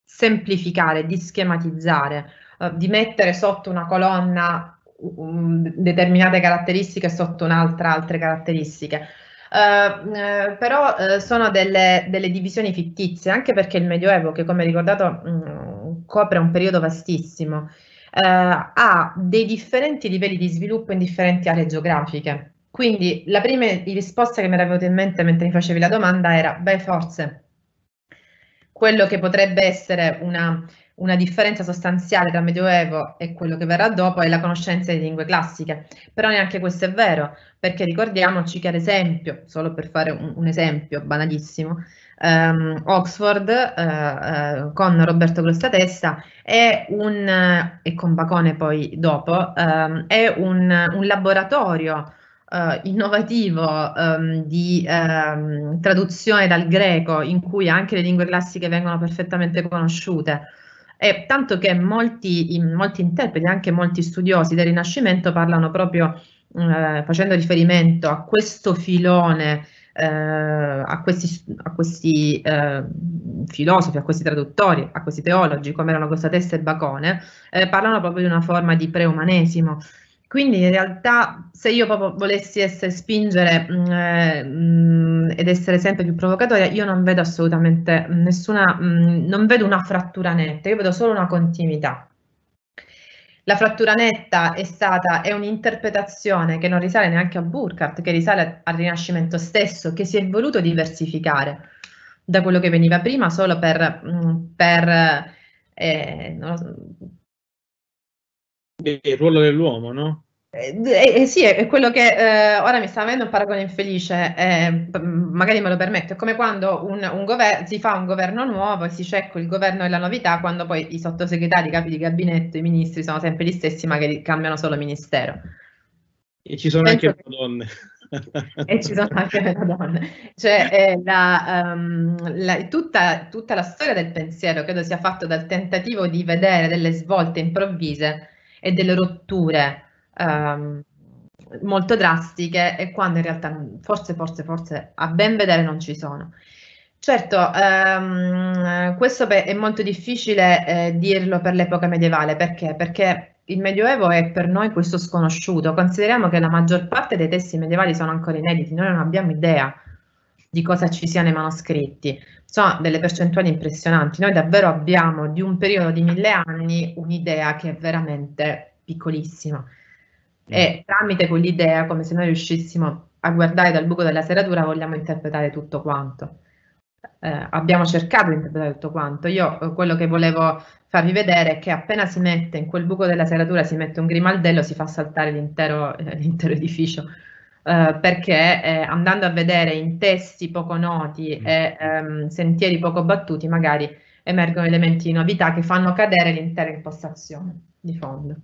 semplificare, di schematizzare, eh, di mettere sotto una colonna determinate caratteristiche sotto un'altra altre caratteristiche. Uh, però uh, sono delle, delle, divisioni fittizie, anche perché il Medioevo, che come ricordato mh, mm, copre un periodo vastissimo, uh, ha dei differenti livelli di sviluppo in differenti aree geografiche. Quindi la prima risposta che mi era venuta in mente mentre mi facevi la domanda era, beh forse quello che potrebbe essere una, una differenza sostanziale tra Medioevo e quello che verrà dopo è la conoscenza di lingue classiche, però neanche questo è vero, perché ricordiamoci che ad esempio, solo per fare un, un esempio banalissimo, ehm, Oxford eh, eh, con Roberto Grostatessa è un, e con Bacone poi dopo, ehm, è un, un laboratorio eh, innovativo ehm, di ehm, traduzione dal greco in cui anche le lingue classiche vengono perfettamente conosciute. E tanto che molti, in, molti interpreti, anche molti studiosi del Rinascimento parlano proprio eh, facendo riferimento a questo filone eh, a questi, a questi eh, filosofi, a questi traduttori, a questi teologi, come erano Costatessa e Bacone, eh, parlano proprio di una forma di preumanesimo, quindi in realtà se io proprio volessi essere spingere mh, mm, eh, mm, ed essere sempre più provocatoria, io non vedo assolutamente nessuna, mh, mm, non vedo una frattura netta, io vedo solo una continuità. La frattura netta è stata, è un'interpretazione che non risale neanche a Burkhardt, che risale al Rinascimento stesso, che si è voluto diversificare da quello che veniva prima solo per, per eh, il ruolo dell'uomo, no? Eh, eh, eh, sì, è quello che eh, ora mi sta avendo un paragone infelice, eh, p- magari me lo permetto, è come quando un, un gover- si fa un governo nuovo e si c'è il governo la novità, quando poi i sottosegretari, i capi di gabinetto, i ministri sono sempre gli stessi, magari cambiano solo ministero. E ci sono Penso anche che... donne. e ci sono anche le donne. Cioè, eh, la, um, la, tutta, tutta la storia del pensiero credo sia fatta dal tentativo di vedere delle svolte improvvise e delle rotture ehm, molto drastiche e quando in realtà forse, forse, forse a ben vedere non ci sono. Certo, ehm, questo è molto difficile eh, dirlo per l'epoca medievale, perché? Perché il Medioevo è per noi questo sconosciuto, consideriamo che la maggior parte dei testi medievali sono ancora inediti, noi non abbiamo idea di cosa ci sia nei manoscritti. Sono delle percentuali impressionanti. Noi davvero abbiamo di un periodo di mille anni un'idea che è veramente piccolissima. Mm. E tramite quell'idea, come se noi riuscissimo a guardare dal buco della serratura, vogliamo interpretare tutto quanto. Eh, abbiamo cercato di interpretare tutto quanto. Io eh, quello che volevo farvi vedere è che appena si mette in quel buco della serratura, si mette un grimaldello, si fa saltare l'intero, eh, l'intero edificio eh, perché eh, andando a vedere in testi poco noti mm. e ehm, sentieri poco battuti magari emergono elementi di novità che fanno cadere l'intera impostazione di fondo.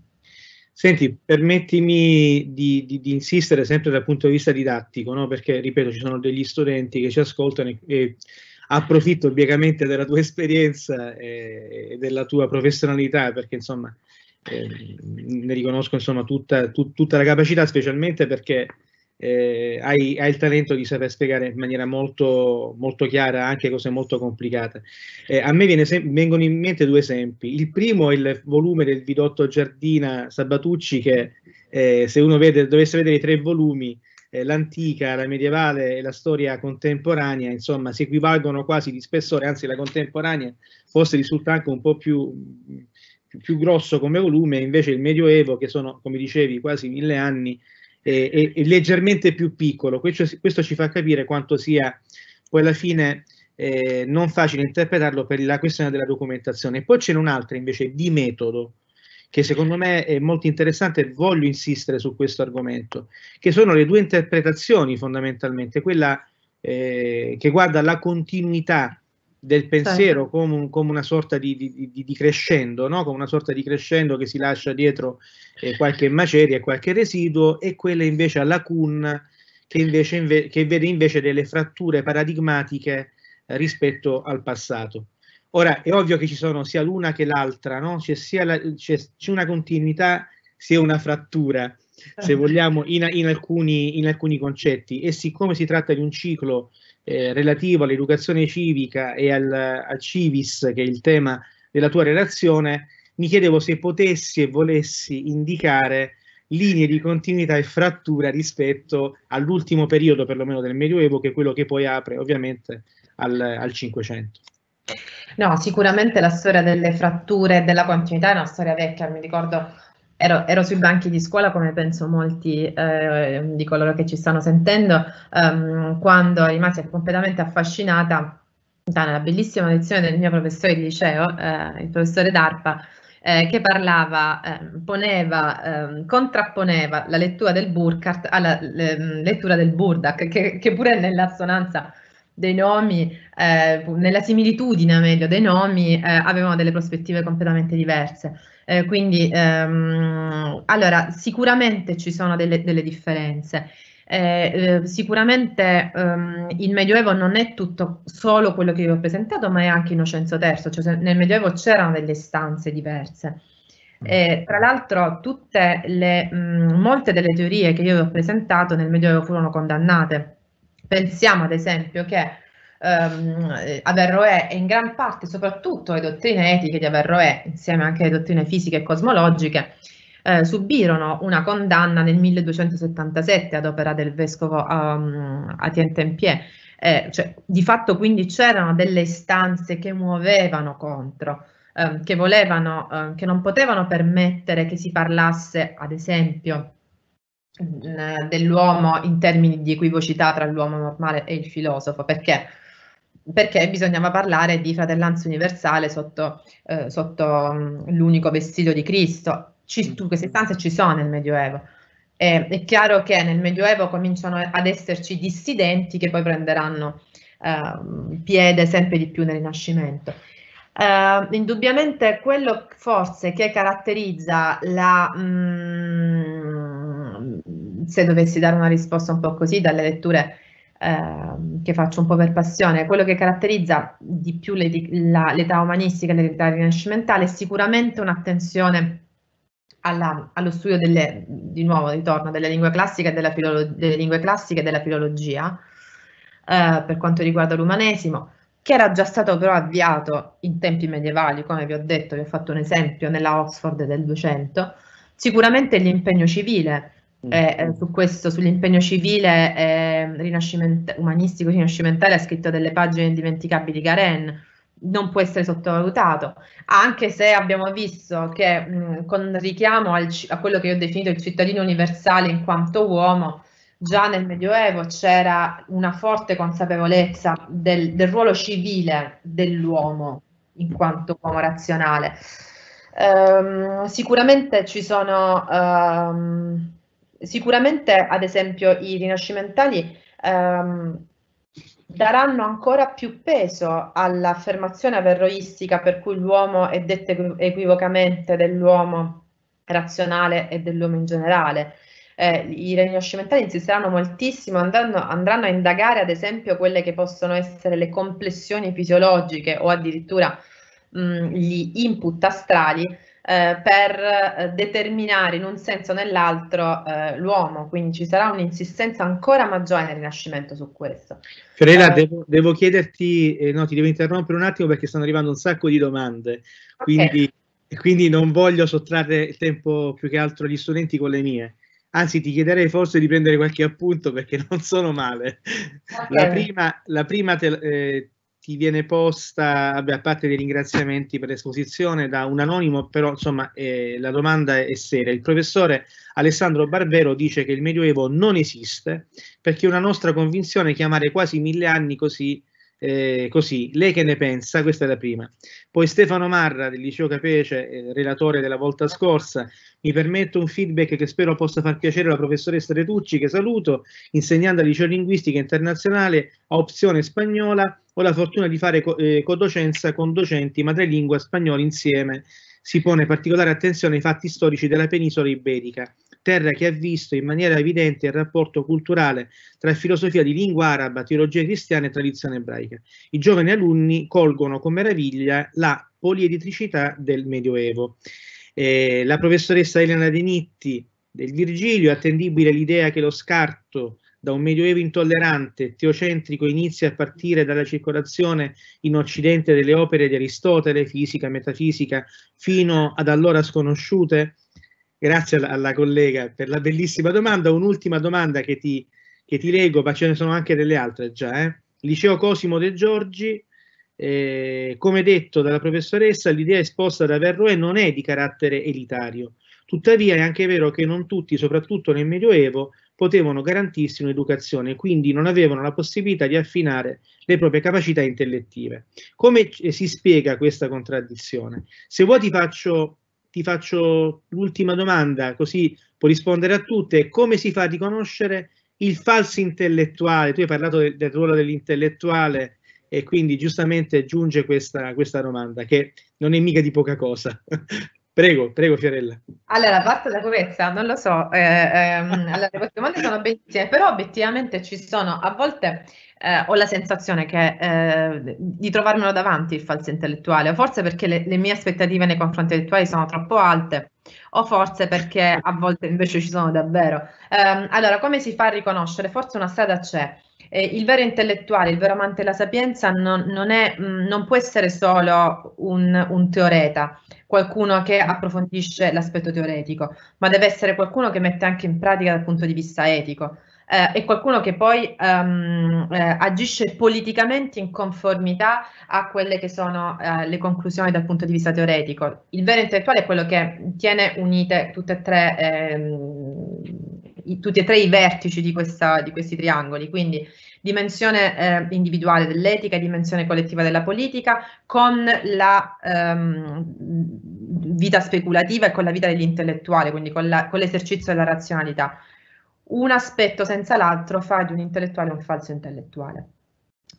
Senti, permettimi di, di, di, insistere sempre dal punto di vista didattico, no? perché ripeto, ci sono degli studenti che ci ascoltano e, e approfitto biegamente della tua esperienza e, e della tua professionalità, perché insomma eh, ne riconosco insomma, tutta, tut, tutta, la capacità, specialmente perché eh, hai, hai, il talento di saper spiegare in maniera molto, molto chiara anche cose molto complicate. Eh, a me sem- vengono in mente due esempi. Il primo è il volume del Vidotto Giardina Sabatucci, che eh, se uno vede, dovesse vedere i tre volumi, eh, l'antica, la medievale e la storia contemporanea, insomma, si equivalgono quasi di spessore, anzi la contemporanea forse risulta anche un po' più più grosso come volume, invece il Medioevo, che sono, come dicevi, quasi mille anni, eh, è, è, leggermente più piccolo. Questo, questo, ci fa capire quanto sia poi alla fine eh, non facile interpretarlo per la questione della documentazione. Poi c'è un'altra invece di metodo che secondo me è molto interessante e voglio insistere su questo argomento, che sono le due interpretazioni fondamentalmente, quella eh, che guarda la continuità del pensiero sì. come, un, come, una sorta di, di, di, di crescendo, no? come una sorta di crescendo che si lascia dietro eh, qualche maceria qualche residuo, e quella invece alla CUN che, invece, inve- che vede invece delle fratture paradigmatiche eh, rispetto al passato. Ora è ovvio che ci sono sia l'una che l'altra, no? c'è sia la, c'è, c'è una continuità sia una frattura, se vogliamo, in, in, alcuni, in alcuni concetti. E siccome si tratta di un ciclo eh, relativo all'educazione civica e al, al, civis, che è il tema della tua relazione, mi chiedevo se potessi e volessi indicare linee di continuità e frattura rispetto all'ultimo periodo, perlomeno del Medioevo, che è quello che poi apre ovviamente al Cinquecento. No, sicuramente la storia delle fratture e della continuità è una storia vecchia, mi ricordo Ero, ero, sui banchi di scuola, come penso molti eh, di coloro che ci stanno sentendo, ehm, quando rimasi completamente affascinata dalla bellissima lezione del mio professore di liceo, eh, il professore Darpa, eh, che parlava, ehm, poneva, ehm, contrapponeva la lettura del Burkhardt alla le, ehm, lettura del Burdak, che, che pure nell'assonanza dei nomi, eh, nella similitudine meglio dei nomi, eh, avevano delle prospettive completamente diverse. Eh, quindi, ehm, allora, sicuramente ci sono delle, delle differenze. Eh, eh, sicuramente ehm, il Medioevo non è tutto solo quello che vi ho presentato, ma è anche Innocenzo III, cioè nel Medioevo c'erano delle stanze diverse. Mm. Eh, tra l'altro tutte le, mh, mm, molte delle teorie che io vi ho presentato nel Medioevo furono condannate Pensiamo ad esempio che ehm, eh, Averroè e in gran parte soprattutto le dottrine etiche di Averroè, insieme anche alle dottrine fisiche e cosmologiche, eh, subirono una condanna nel 1277 ad opera del vescovo um, ehm, Atien Tempié. Eh, cioè, di fatto quindi c'erano delle istanze che muovevano contro, ehm, che volevano, ehm, che non potevano permettere che si parlasse, ad esempio, dell'uomo in termini di equivocità tra l'uomo normale e il filosofo, perché? perché bisognava parlare di fratellanza universale sotto, eh, sotto mm, l'unico vestito di Cristo. Ci, mm. tu, queste istanze ci sono nel Medioevo. E, è chiaro che nel Medioevo cominciano ad esserci dissidenti che poi prenderanno eh, piede sempre di più nel Rinascimento. Eh, indubbiamente quello forse che caratterizza la... Mh, mm, se dovessi dare una risposta un po' così dalle letture eh, che faccio un po' per passione, quello che caratterizza di più l'età umanistica e l'età rinascimentale è sicuramente un'attenzione alla, allo studio delle, di nuovo ritorno, delle lingue classiche e della, filolo, delle classiche e della filologia eh, per quanto riguarda l'umanesimo, che era già stato però avviato in tempi medievali, come vi ho detto, vi ho fatto un esempio nella Oxford del 200, sicuramente l'impegno civile, Mm. Eh, eh, su questo, sull'impegno civile eh, rinasciment- umanistico rinascimentale, ha scritto delle pagine indimenticabili Garen, non può essere sottovalutato, anche se abbiamo visto che mh, mm, con richiamo al, a quello che io ho definito il cittadino universale in quanto uomo, già nel Medioevo c'era una forte consapevolezza del, del ruolo civile dell'uomo in quanto uomo razionale. Ehm, sicuramente ci sono... Ehm, Sicuramente, ad esempio, i rinascimentali ehm, daranno ancora più peso all'affermazione averroistica per cui l'uomo è detto equivocamente dell'uomo razionale e dell'uomo in generale. Eh, I rinascimentali insisteranno moltissimo, andranno, andranno a indagare ad esempio quelle che possono essere le complessioni fisiologiche o addirittura mh, mm, gli input astrali eh, per eh, determinare in un senso o nell'altro eh, l'uomo, quindi ci sarà un'insistenza ancora maggiore nel Rinascimento su questo. Fiorella, eh, devo, devo, chiederti, no, ti devo interrompere un attimo perché stanno arrivando un sacco di domande, quindi, quindi non voglio sottrarre il tempo più che altro agli studenti con le mie anzi ti chiederei forse di prendere qualche appunto perché non sono male. Okay. La prima, la prima te, eh, ti viene posta, vabbè, a parte dei ringraziamenti per l'esposizione, da un anonimo, però insomma eh, la domanda è seria. Il professore Alessandro Barbero dice che il Medioevo non esiste perché è una nostra convinzione chiamare quasi mille anni così eh, così, lei che ne pensa? Questa è la prima. Poi Stefano Marra del Liceo Capece, eh, relatore della volta scorsa, mi permetto un feedback che spero possa far piacere alla professoressa Retucci, che saluto, insegnando al Liceo Linguistica Internazionale a opzione spagnola. Ho la fortuna di fare co- eh, codocenza con docenti madrelingua spagnoli insieme. Si pone particolare attenzione ai fatti storici della penisola iberica terra che ha visto in maniera evidente il rapporto culturale tra filosofia di lingua araba, teologia cristiana e tradizione ebraica. I giovani alunni colgono con meraviglia la polieditricità del Medioevo. Eh, la professoressa Elena De Nitti del Virgilio, attendibile l'idea che lo scarto da un medioevo intollerante, teocentrico, inizia a partire dalla circolazione in Occidente delle opere di Aristotele, fisica, metafisica, fino ad allora sconosciute, Grazie alla, alla, collega per la bellissima domanda. Un'ultima domanda che ti, che ti leggo, ma ce ne sono anche delle altre già. Eh. Liceo Cosimo De Giorgi, eh, come detto dalla professoressa, l'idea esposta da Verroe non è di carattere elitario. Tuttavia è anche vero che non tutti, soprattutto nel Medioevo, potevano garantirsi un'educazione, quindi non avevano la possibilità di affinare le proprie capacità intellettive. Come eh, si spiega questa contraddizione? Se vuoi ti faccio ti faccio l'ultima domanda, così puoi rispondere a tutte. Come si fa a riconoscere il falso intellettuale? Tu hai parlato del, del ruolo dell'intellettuale e quindi giustamente giunge questa, questa domanda, che non è mica di poca cosa. Prego, prego Fiorella. Allora, parte da questa, non lo so, eh, ehm, allora, queste domande sono bellissime, però obiettivamente ci sono, a volte eh, ho la sensazione che, eh, di trovarmelo davanti il falso intellettuale, o forse perché le, le, mie aspettative nei confronti intellettuali sono troppo alte, o forse perché a volte invece ci sono davvero. Eh, allora, come si fa a riconoscere? Forse una strada c'è. Eh, il vero intellettuale, il vero amante della sapienza non, non, è, mh, mm, non può essere solo un, un teoreta, qualcuno che approfondisce l'aspetto teoretico, ma deve essere qualcuno che mette anche in pratica dal punto di vista etico eh, è qualcuno che poi ehm, eh, agisce politicamente in conformità a quelle che sono eh, le conclusioni dal punto di vista teoretico. Il vero intellettuale è quello che tiene unite tutte e tre, ehm, tutti e tre i vertici di, questa, di questi triangoli, quindi dimensione eh, individuale dell'etica, dimensione collettiva della politica, con la ehm, vita speculativa e con la vita dell'intellettuale, quindi con, la, con l'esercizio della razionalità un aspetto senza l'altro fa di un intellettuale un falso intellettuale.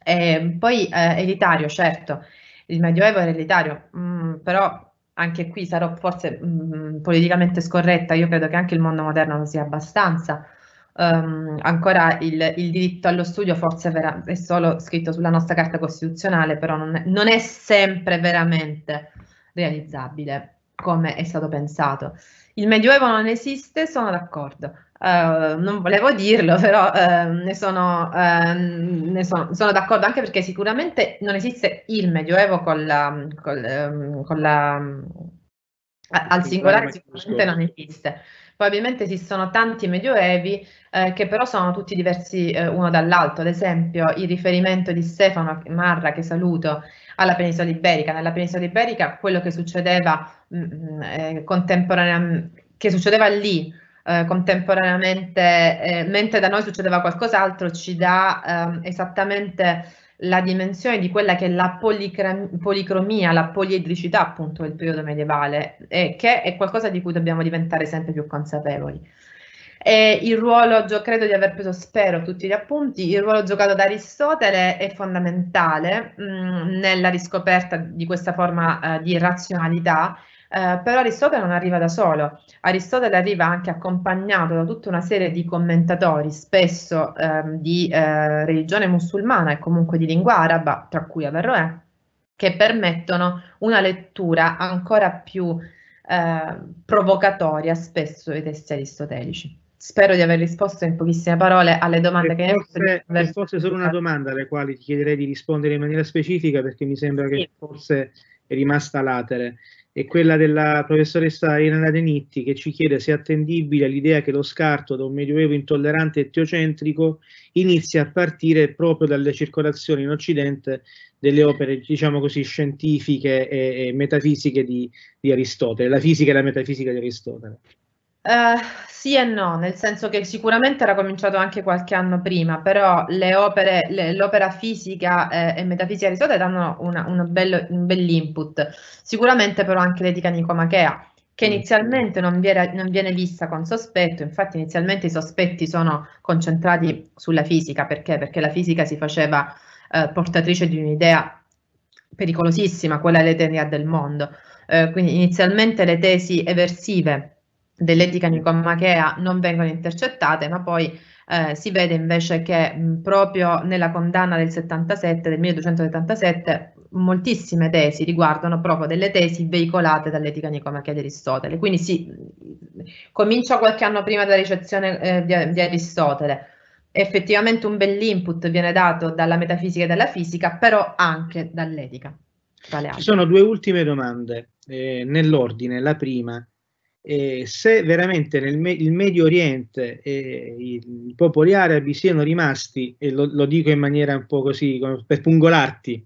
E ehm, poi eh, elitario, certo, il Medioevo era elitario, mh, mm, però anche qui sarò forse mh, mm, politicamente scorretta, io credo che anche il mondo moderno non sia abbastanza. Um, ancora il, il, diritto allo studio forse vera, è solo scritto sulla nostra carta costituzionale, però non è, non è sempre veramente realizzabile come è stato pensato. Il Medioevo non esiste, sono d'accordo Uh, non volevo dirlo, però uh, ne, sono, uh, ne sono, sono, d'accordo anche perché sicuramente non esiste il Medioevo con la, con, um, con la a, al singolare, sicuramente non esiste. Probabilmente esistono tanti medioevi eh, che però sono tutti diversi eh, uno dall'altro, ad esempio il riferimento di Stefano Marra, che saluto, alla penisola iberica. Nella penisola iberica quello che succedeva mh, mm, mm, eh, contemporaneamente, che succedeva lì eh, contemporaneamente, eh, mentre da noi succedeva qualcos'altro, ci dà ehm, esattamente la dimensione di quella che è la policromia, la poliedricità appunto del periodo medievale, e che è qualcosa di cui dobbiamo diventare sempre più consapevoli. E il ruolo, credo di aver preso, spero, tutti gli appunti, il ruolo giocato da Aristotele è fondamentale mh, mm, nella riscoperta di questa forma eh, di razionalità eh, però Aristotele non arriva da solo, Aristotele arriva anche accompagnato da tutta una serie di commentatori, spesso ehm, di eh, religione musulmana e comunque di lingua araba, tra cui Averroè, che permettono una lettura ancora più eh, provocatoria spesso dei testi aristotelici. Spero di aver risposto in pochissime parole alle domande forse, che forse, hai avuto. Forse solo una domanda alle quali ti chiederei di rispondere in maniera specifica perché mi sembra che forse è rimasta latere è quella della professoressa Elena Denitti che ci chiede se è attendibile l'idea che lo scarto da un medioevo intollerante e teocentrico inizia a partire proprio dalle circolazioni in Occidente delle opere, diciamo così, scientifiche e, e metafisiche di, di Aristotele, la fisica e la metafisica di Aristotele. Eh, sì e no, nel senso che sicuramente era cominciato anche qualche anno prima, però le opere, le, l'opera fisica eh, e metafisica di Aristotle danno una, una bello, un bell'input, sicuramente però anche l'etica nicomachea, che mm. inizialmente non viene, non viene vista con sospetto, infatti inizialmente i sospetti sono concentrati sulla fisica, perché? Perché la fisica si faceva eh, portatrice di un'idea pericolosissima, quella dell'eternità del mondo, eh, quindi inizialmente le tesi eversive dell'etica nicomachea non vengono intercettate, ma poi eh, si vede invece che mh, proprio nella condanna del 77, del 1277, moltissime tesi riguardano proprio delle tesi veicolate dall'etica nicomachea di Aristotele. Quindi si comincia qualche anno prima della ricezione eh, di, di Aristotele. Effettivamente un bel input viene dato dalla metafisica e dalla fisica, però anche dall'etica. Ci sono due ultime domande eh, nell'ordine. La prima, eh, se veramente nel me- Medio Oriente eh, i, popoli arabi siano rimasti, e lo, lo dico in maniera un po' così per pungolarti,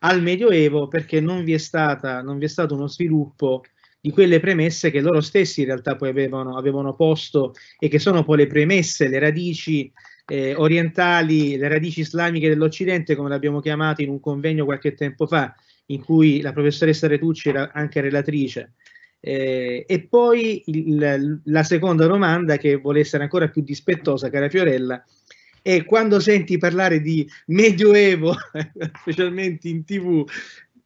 al Medioevo perché non vi, stata, non vi è stato uno sviluppo di quelle premesse che loro stessi in realtà poi avevano, avevano posto e che sono poi le premesse, le radici eh, orientali, le radici islamiche dell'Occidente, come l'abbiamo chiamato in un convegno qualche tempo fa, in cui la professoressa Retucci era anche relatrice. Eh, e poi il, la seconda domanda, che vuole essere ancora più dispettosa, cara Fiorella, è quando senti parlare di medioevo, specialmente in tv,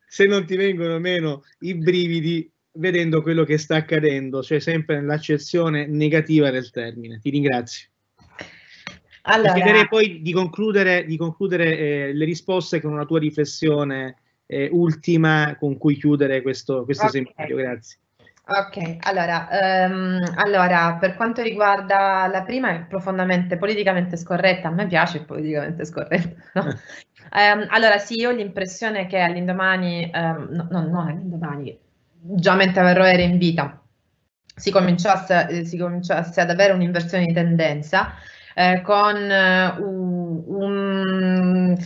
se non ti vengono meno i brividi vedendo quello che sta accadendo, cioè sempre nell'accezione negativa del termine. Ti ringrazio. Allora, chiederei poi di concludere, di concludere eh, le risposte con una tua riflessione eh, ultima con cui chiudere questo, questo okay. seminario. Grazie. Ok, allora, ehm, allora, per quanto riguarda la prima è profondamente politicamente scorretta, a me piace politicamente scorretta. No? ehm, allora sì, io ho l'impressione che all'indomani, ehm, no, no, no, all'indomani, già mentre Verrò era in vita, si cominciasse, eh, si cominciasse ad avere un'inversione di tendenza eh, con eh, un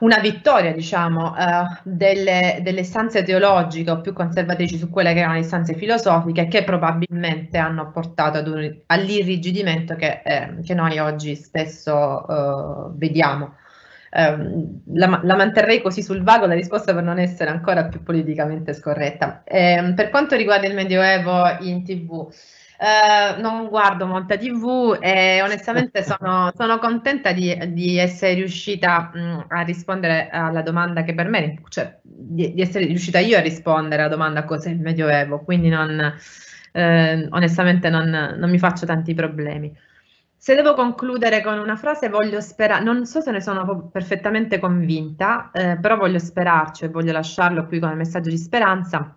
una vittoria, diciamo, eh, delle, delle stanze teologiche o più conservatrici su quelle che erano le stanze filosofiche che probabilmente hanno portato ad un, all'irrigidimento che, eh, che noi oggi spesso eh, vediamo. Ehm, la, la, manterrei così sul vago la risposta per non essere ancora più politicamente scorretta. Ehm, per quanto riguarda il Medioevo in tv, eh, non guardo molta TV e onestamente sono, sono contenta di, di, essere riuscita mh, mm, a rispondere alla domanda che per me, cioè di, di, essere riuscita io a rispondere alla domanda cosa è il Medioevo, quindi non, eh, onestamente non, non, mi faccio tanti problemi. Se devo concludere con una frase, voglio sperare, non so se ne sono perfettamente convinta, eh, però voglio sperarci e voglio lasciarlo qui come messaggio di speranza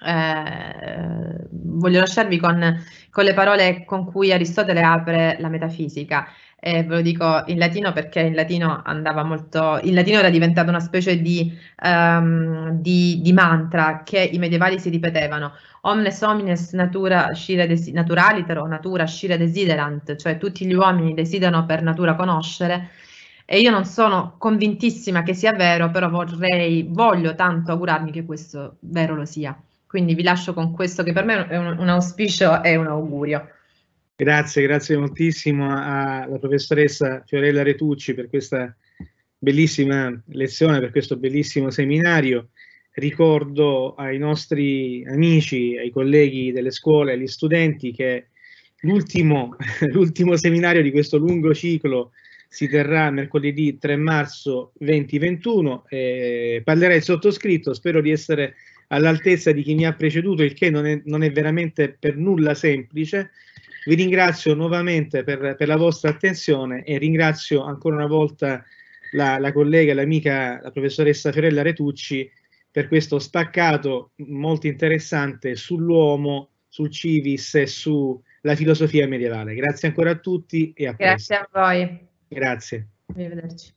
eh, voglio lasciarvi con, con, le parole con cui Aristotele apre la metafisica. E eh, ve lo dico in latino perché in latino andava molto. Il latino era diventato una specie di, um, di, di mantra che i medievali si ripetevano. Omnes homines natura scire naturaliter o natura scire desiderant, cioè tutti gli uomini desiderano per natura conoscere. E io non sono convintissima che sia vero, però vorrei, voglio tanto augurarmi che questo vero lo sia. Quindi vi lascio con questo che per me è un, un auspicio e un augurio. Grazie, grazie moltissimo alla professoressa Fiorella Retucci per questa bellissima lezione, per questo bellissimo seminario. Ricordo ai nostri amici, ai colleghi delle scuole, agli studenti che l'ultimo, seminario di questo lungo ciclo si terrà mercoledì 3 marzo 2021. Eh, parlerà sottoscritto, spero di essere all'altezza di chi mi ha preceduto, il che non è, non è veramente per nulla semplice. Vi ringrazio nuovamente per, per, la vostra attenzione e ringrazio ancora una volta la, la collega, l'amica, la professoressa Fiorella Retucci per questo staccato molto interessante sull'uomo, sul civis e sulla filosofia medievale. Grazie ancora a tutti e a Grazie presto. Grazie a voi. Grazie. Arrivederci.